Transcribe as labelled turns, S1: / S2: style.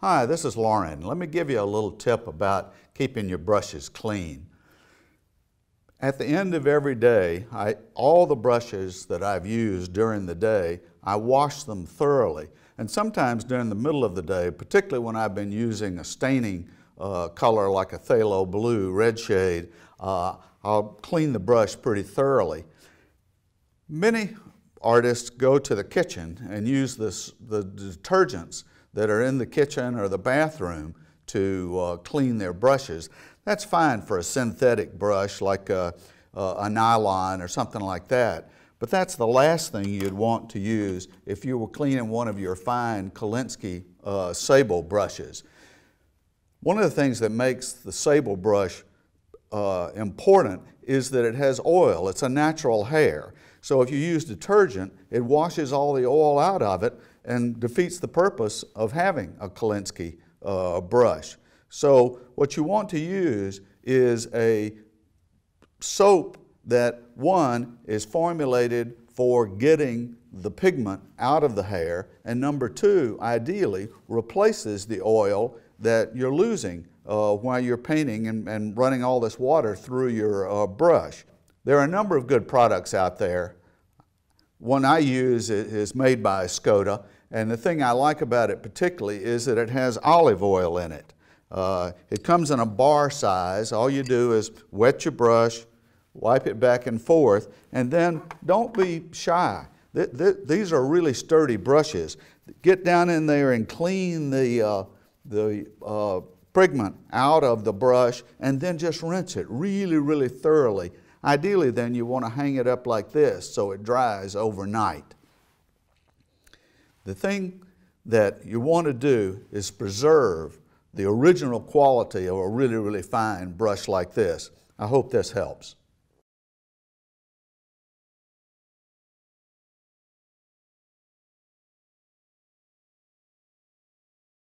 S1: Hi, this is Lauren. Let me give you a little tip about keeping your brushes clean. At the end of every day, I, all the brushes that I've used during the day, I wash them thoroughly. And sometimes during the middle of the day, particularly when I've been using a staining uh, color like a phthalo blue, red shade, uh, I'll clean the brush pretty thoroughly. Many artists go to the kitchen and use this, the detergents that are in the kitchen or the bathroom to uh, clean their brushes. That's fine for a synthetic brush like a, a nylon or something like that. But that's the last thing you'd want to use if you were cleaning one of your fine Kolinsky uh, sable brushes. One of the things that makes the sable brush uh, important is that it has oil. It's a natural hair. So if you use detergent, it washes all the oil out of it and defeats the purpose of having a Kolinsky uh, brush. So what you want to use is a soap that one is formulated for getting the pigment out of the hair and number two ideally replaces the oil that you're losing uh, while you're painting and, and, running all this water through your uh, brush. There are a number of good products out there. One I use is made by Skoda, and the thing I like about it particularly is that it has olive oil in it. Uh, it comes in a bar size. All you do is wet your brush, wipe it back and forth, and then don't be shy. Th th these are really sturdy brushes. Get down in there and clean the, uh, the uh, pigment out of the brush and then just rinse it really, really thoroughly. Ideally then you want to hang it up like this so it dries overnight. The thing that you want to do is preserve the original quality of a really, really fine brush like this. I hope this helps.